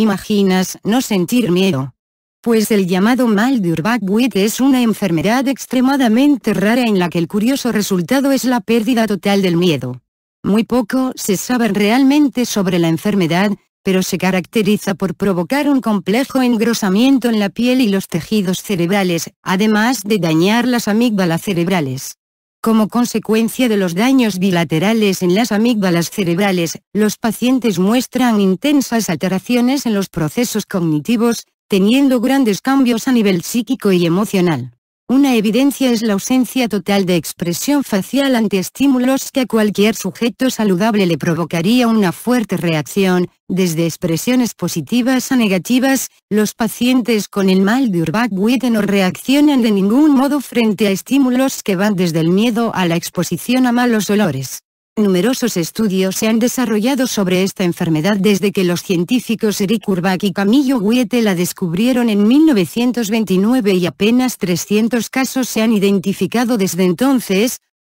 imaginas no sentir miedo. Pues el llamado mal de Urbach-Witt es una enfermedad extremadamente rara en la que el curioso resultado es la pérdida total del miedo. Muy poco se sabe realmente sobre la enfermedad, pero se caracteriza por provocar un complejo engrosamiento en la piel y los tejidos cerebrales, además de dañar las amígdalas cerebrales. Como consecuencia de los daños bilaterales en las amígdalas cerebrales, los pacientes muestran intensas alteraciones en los procesos cognitivos, teniendo grandes cambios a nivel psíquico y emocional. Una evidencia es la ausencia total de expresión facial ante estímulos que a cualquier sujeto saludable le provocaría una fuerte reacción, desde expresiones positivas a negativas, los pacientes con el mal de Urbach-Witte no reaccionan de ningún modo frente a estímulos que van desde el miedo a la exposición a malos olores Numerosos estudios se han desarrollado sobre esta enfermedad desde que los científicos Eric Urbach y Camillo Huete la descubrieron en 1929 y apenas 300 casos se han identificado desde entonces,